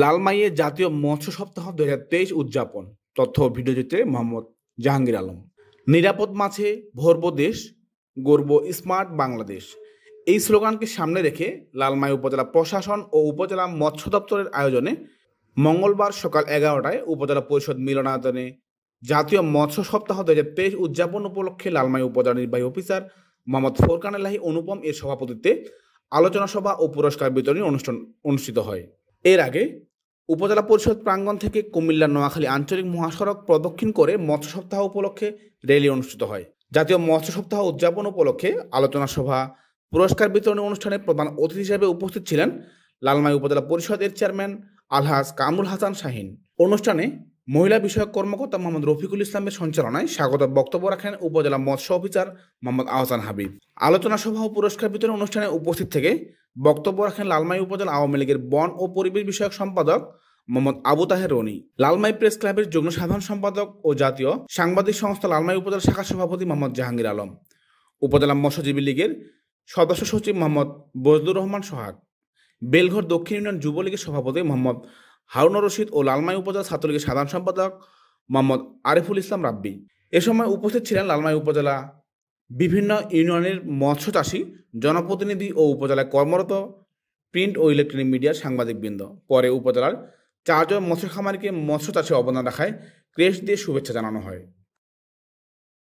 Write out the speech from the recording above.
লালমাইয়ে জাতীয় মৎস্য সপ্তাহ দু উদযাপন তথ্য ভিডিওচিত্রে মোহাম্মদ জাহাঙ্গীর আলম নিরাপদ মাছে ভরব দেশ গর্ব স্মার্ট বাংলাদেশ এই স্লোগানকে সামনে রেখে লালমাই উপজেলা প্রশাসন ও উপজেলা মৎস্য দপ্তরের আয়োজনে মঙ্গলবার সকাল এগারোটায় উপজেলা পরিষদ মিলনায়তনে জাতীয় মৎস্য সপ্তাহ দু হাজার তেইশ উদযাপন উপলক্ষে লালমাই উপজেলা নির্বাহী অফিসার মোহাম্মদ ফোরকান আলাহী অনুপম এর সভাপতিত্বে আলোচনা সভা ও পুরস্কার বিতরণী অনুষ্ঠান অনুষ্ঠিত হয় এর আগে উপজেলা পরিষদ প্রাঙ্গণ থেকে কুমিল্লা নোয়াখালী আঞ্চলিক মহাসড়ক প্রদক্ষিণ করে মৎস্য সপ্তাহ উপলক্ষে র্যালি অনুষ্ঠিত হয় জাতীয় মৎস্য সপ্তাহ উদযাপন উপলক্ষে আলোচনা সভা পুরস্কার বিতরণী অনুষ্ঠানে প্রধান অতিথি হিসেবে উপস্থিত ছিলেন লালমাই উপজেলা পরিষদের চেয়ারম্যান আলহাজ কামরুল হাসান শাহিন অনুষ্ঠানে মহিলা বিষয়ক কর্মকর্তা মোহাম্মদ রফিকুল ইসলামের সঞ্চালনায় স্বাগত বক্তব্য রাখেন উপজেলা মৎস্য অফিসার মোহাম্মদ আহসান হাবিব আলোচনা সভা ও পুরস্কার বিতরণ অনুষ্ঠানে উপস্থিত থেকে বক্তব্য রাখেন লালমাই উপজেলা আওয়ামী লীগের বন ও পরিবেশ বিষয়ক সম্পাদক মোহাম্মদ আবু তাহের রনি লালমাই প্রেস ক্লাবের যুগ্ম সাধারণ সম্পাদক ও জাতীয় সাংবাদিক সংস্থা লালমাই উপজেলা শাখা সভাপতি মোহাম্মদ জাহাঙ্গীর আলম উপজেলা মৎস্যজীবী লীগের সদস্য সচিব মোহাম্মদ বজলুর রহমান সোহাগ বেলঘর দক্ষিণ ইউনিয়ন যুবলীগের সভাপতি মোহাম্মদ হারুনুর রশিদ ও লালমাই উপজেলা ছাত্রলীগের সাধারণ সম্পাদক মোহাম্মদ আরিফুল ইসলাম রাব্বি এ সময় উপস্থিত ছিলেন লালমাই উপজেলা বিভিন্ন ইউনিয়নের মৎস্য চাষি জনপ্রতিনিধি ও উপজেলায় কর্মরত প্রিন্ট ও ইলেকট্রনিক মিডিয়ার সাংবাদিকবৃন্দ পরে উপজেলার চারজন মৎস্য খামারিকে মৎস্য চাষে অবদান রাখায় ক্রেশ দিয়ে শুভেচ্ছা জানানো হয়